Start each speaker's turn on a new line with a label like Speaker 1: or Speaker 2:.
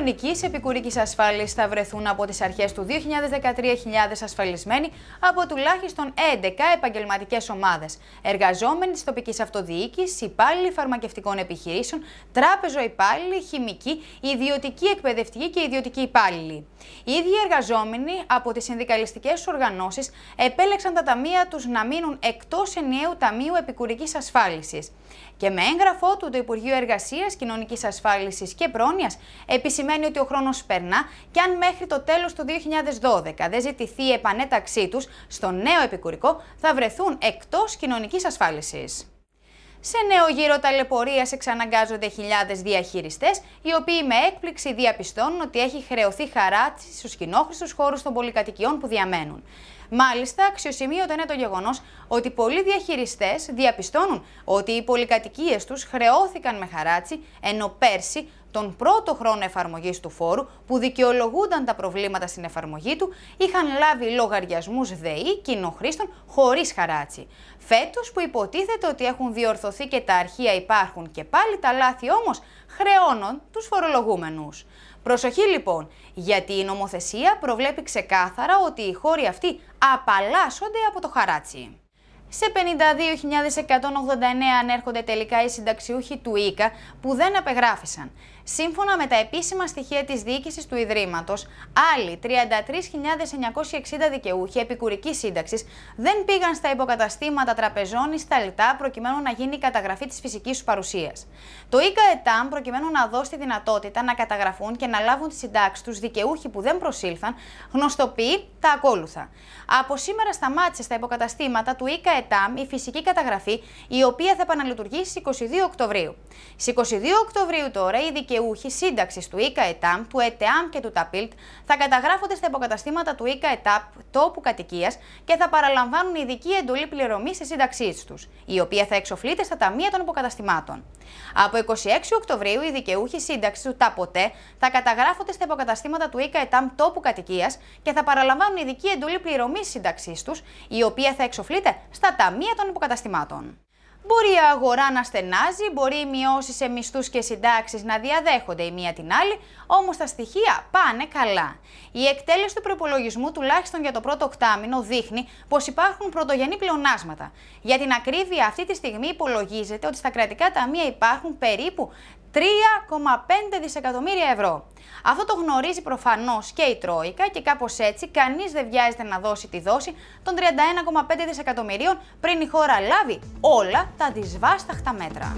Speaker 1: κοινωνικής επικουρικής ασφάλισης θα βρεθούν από τις αρχές του 2013 ασφαλισμένοι από τουλάχιστον 11 επαγγελματικές ομάδες. Εργαζόμενοι της τοπικής αυτοδιοίκησης, υπάλληλοι φαρμακευτικών επιχειρήσεων, τράπεζο υπάλληλοι, χημικοί, ιδιωτικοί εκπαιδευτικοί και ιδιωτικοί υπάλληλοι. Οι ίδιοι εργαζόμενοι από τις συνδικαλιστικές οργανώσεις επέλεξαν τα ταμεία τους να μείνουν εκτός ενιαίου Ταμείου Επικουρικής Ασφάλισης. Και με έγγραφό του το Υπουργείο Εργασίας, Κοινωνικής Ασφάλισης και Πρόνοιας επισημαίνει σημαίνει ότι ο χρόνος περνά και αν μέχρι το τέλος του 2012 δεν ζητηθεί η επανέταξή τους στο νέο επικουρικό, θα βρεθούν εκτός κοινωνικής ασφάλισης. Σε νέο γύρο ταλαιπωρία εξαναγκάζονται χιλιάδες διαχειριστές, οι οποίοι με έκπληξη διαπιστώνουν ότι έχει χρεωθεί χαρά στους κοινόχρηστους χώρους των πολυκατοικιών που διαμένουν. Μάλιστα, αξιοσημείωτο είναι το γεγονός ότι πολλοί διαχειριστές διαπιστώνουν ότι οι πολυκατοικίες τους χρεώθηκαν με χαράτσι, ενώ πέρσι τον πρώτο χρόνο εφαρμογής του φόρου, που δικαιολογούνταν τα προβλήματα στην εφαρμογή του, είχαν λάβει λογαριασμούς ΔΕΗ κοινοχρήστων χωρίς χαράτσι. Φέτος, που υποτίθεται ότι έχουν διορθωθεί και τα αρχεία υπάρχουν και πάλι τα λάθη όμως χρεώνουν τους φορολογούμενους. Προσοχή λοιπόν, γιατί η νομοθεσία προβλέπει ξεκάθαρα ότι οι χώροι αυτοί απαλλάσσονται από το χαράτσι. Σε 52.189 ανέρχονται τελικά οι συνταξιούχοι του ΊΚΑ που δεν απεγράφησαν. Σύμφωνα με τα επίσημα στοιχεία της διοίκησης του Ιδρύματος, άλλοι 33.960 δικαιούχοι επικουρικής σύνταξης δεν πήγαν στα υποκαταστήματα τραπεζών ή στα λιτα προκειμένου να γίνει η καταγραφή της φυσικής σου παρουσίας. Το ΙΚΑ ΕΤΑΜ προκειμένου να δώσει τη δυνατότητα να καταγραφούν και να λάβουν τη συντάξη τους δικαιούχοι που δεν προσήλθαν, γνωστοποιεί τα ακόλουθα. Από σήμερα σταμάτησε στα υποκαταστήματα του ΙΚΑ ΕΤΑΜ η φυσική καταγραφή, η οποία θα επαναλειτουργήσει στις 22 Οκτωβρίου. Στις 22 Οκτωβρίου τώρα οι δικαιούχοι δικαιούχοι σύνταξης του ΙΚΑ ΕΤΑΜ, του ΕΤΕΑΜ και του ΤΑΠΙΛΤ θα καταγράφονται στα υποκαταστήματα του ΙΚΑ ΕΤΑΠ τόπου κατοικίας και θα παραλαμβάνουν ειδική εντολή πληρωμής στη σύνταξής τους, η οποία θα εξοφλείται στα ταμεία των υποκαταστημάτων. Από 26 Οκτωβρίου, οι δικαιούχοι σύνταξης του ΤΑΠΟΤΕ θα καταγράφονται στα υποκαταστήματα του ΙΚΑ ΕΤΑΜ τόπου κατοικίας και θα παραλαμβάνουν ειδική εντολή πληρωμής σύνταξής τους, η οποία θα εξοφλείται στα ταμεία των υποκαταστημάτων. Μπορεί η αγορά να στενάζει, μπορεί οι μειώσεις σε μισθούς και συντάξεις να διαδέχονται η μία την άλλη, όμως τα στοιχεία πάνε καλά. Η εκτέλεση του προπολογισμού, τουλάχιστον για το πρώτο οκτάμινο, δείχνει πως υπάρχουν πρωτογενή πλεονάσματα. Για την ακρίβεια, αυτή τη στιγμή υπολογίζεται ότι στα κρατικά ταμεία υπάρχουν περίπου 3,5 δισεκατομμύρια ευρώ. Αυτό το γνωρίζει προφανώς και η Τρόικα και κάπως έτσι κανείς δεν βιάζεται να δώσει τη δόση των 31,5 δισεκατομμυρίων πριν η χώρα λάβει όλα τα δυσβάσταχτα μέτρα.